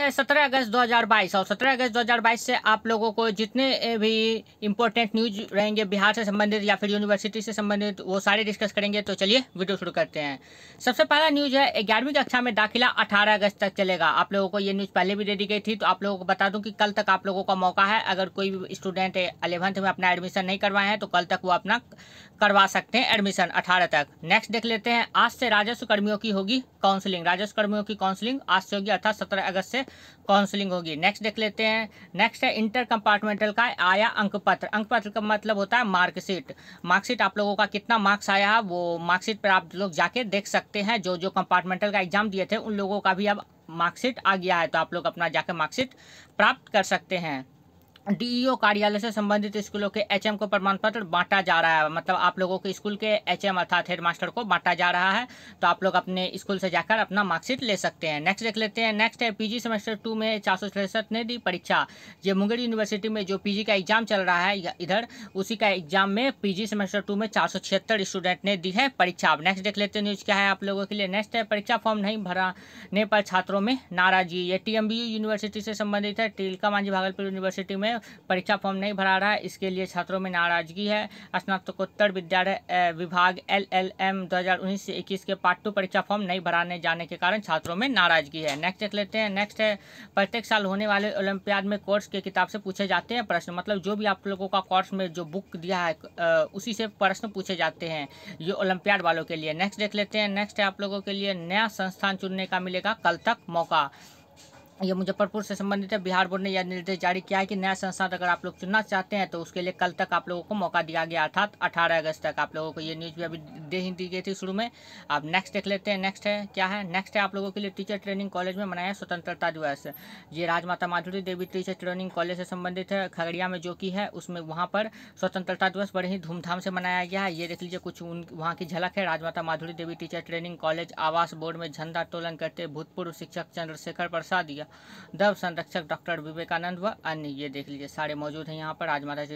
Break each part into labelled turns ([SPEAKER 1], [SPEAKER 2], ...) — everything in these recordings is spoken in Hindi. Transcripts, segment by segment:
[SPEAKER 1] है सत्रह अगस्त 2022 और सत्रह अगस्त 2022 से आप लोगों को जितने भी इम्पोर्टेंट न्यूज रहेंगे बिहार से संबंधित या फिर यूनिवर्सिटी से संबंधित वो सारे डिस्कस करेंगे तो चलिए वीडियो शुरू करते हैं सबसे पहला न्यूज है ग्यारहवीं कक्षा में दाखिला 18 अगस्त तक चलेगा आप लोगों को ये न्यूज़ पहले भी दे दी गई थी तो आप लोगों को बता दूँ कि कल तक आप लोगों का मौका है अगर कोई स्टूडेंट अलेवंथ में अपना एडमिशन नहीं करवाए हैं तो कल तक वो अपना करवा सकते हैं एडमिशन अठारह तक नेक्स्ट देख लेते हैं आज से राजस्व कर्मियों की होगी काउंसिलिंग राजस्व कर्मियों की काउंसलिंग आज से होगी अर्थात सत्रह अगस्त से काउंसलिंग होगी नेक्स्ट देख लेते हैं नेक्स्ट है इंटर कंपार्टमेंटल का आया अंक पत्र अंक पत्र का मतलब होता है मार्कशीट मार्कशीट आप लोगों का कितना मार्क्स आया है वो मार्कशीट पर आप लोग जाके देख सकते हैं जो जो कंपार्टमेंटल का एग्जाम दिए थे उन लोगों का भी अब मार्कशीट आ गया है तो आप लोग अपना जाकर मार्कशीट प्राप्त कर सकते हैं डीईओ कार्यालय से संबंधित स्कूलों के एचएम को प्रमाण पत्र बांटा जा रहा है मतलब आप लोगों के स्कूल के एचएम अर्थात हेड मास्टर को बांटा जा रहा है तो आप लोग अपने स्कूल से जाकर अपना मार्कशीट ले सकते हैं नेक्स्ट देख लेते हैं नेक्स्ट है पीजी सेमेस्टर टू में चार ने दी परीक्षा ये मुंगेर यूनिवर्सिटी में जो पी का एग्जाम चल रहा है इधर उसी का एग्जाम में पी सेमेस्टर टू में चार स्टूडेंट ने दी है परीक्षा अब नेक्स्ट देख लेते हैं न्यूज़ क्या है आप लोगों के लिए नेक्स्ट है परीक्षा फॉर्म नहीं भराने पर छात्रों में नाराजगी ये टी यूनिवर्सिटी से संबंधित है टीलका मांझी भागलपुर यूनिवर्सिटी में में परीक्षा फॉर्म नहीं भरा रहा है इसके लिए छात्रों में नाराजगी है स्नातकोत्तर विद्यालय विभाग एल एल एम दो हज़ार उन्नीस से इक्कीस के पार्ट टू परीक्षा फॉर्म नहीं भराने जाने के कारण छात्रों में नाराजगी है नेक्स्ट देख लेते हैं नेक्स्ट है प्रत्येक साल होने वाले ओलंपियाड में कोर्स के किताब से पूछे जाते हैं प्रश्न मतलब जो भी आप लोगों का कोर्स में जो बुक दिया है उसी से प्रश्न पूछे जाते हैं ये ओलंपियाड वालों के लिए नेक्स्ट देख लेते हैं नेक्स्ट है आप लोगों के लिए नया संस्थान चुनने का मिलेगा कल तक मौका यह मुजफ्फरपुर से संबंधित है बिहार बोर्ड ने यह निर्देश जारी किया है कि नया संस्थान अगर आप लोग चुनना चाहते हैं तो उसके लिए कल तक आप लोगों को मौका दिया गया अर्थात अठारह अगस्त तक आप लोगों को ये न्यूज़ भी अभी दे ही दी गई थी शुरू में अब नेक्स्ट देख लेते हैं नेक्स्ट है क्या है नेक्स्ट है आप लोगों के लिए टीचर ट्रेनिंग कॉलेज में मनाया स्वतंत्रता दिवस ये Rajmata Madhuri Devi teacher training college से संबंधित है खगड़िया में जो कि है उसमें वहाँ पर स्वतंत्रता दिवस बड़े ही धूमधाम से मनाया गया है ये देख लीजिए कुछ उन वहाँ की झलक है Rajmata Madhuri Devi teacher training college आवास बोर्ड में झंडा तोलन करते भूतपूर्व शिक्षक चंद्रशेखर प्रसाद लीजिएगा दब संरक्षक डॉक्टर विवेकानंद व अन्य ये देख लीजिए सारे मौजूद हैं यहाँ पर आज Maharaj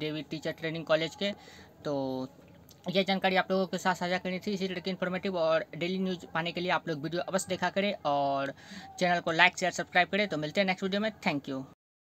[SPEAKER 1] Devi teacher training college के तो यह जानकारी आप लोगों के साथ साझा करनी थी इसी तरह इन्फॉर्मेटिव और डेली न्यूज़ पाने के लिए आप लोग वीडियो अवश्य देखा करें और चैनल को लाइक शेयर सब्सक्राइब करें तो मिलते हैं नेक्स्ट वीडियो में थैंक यू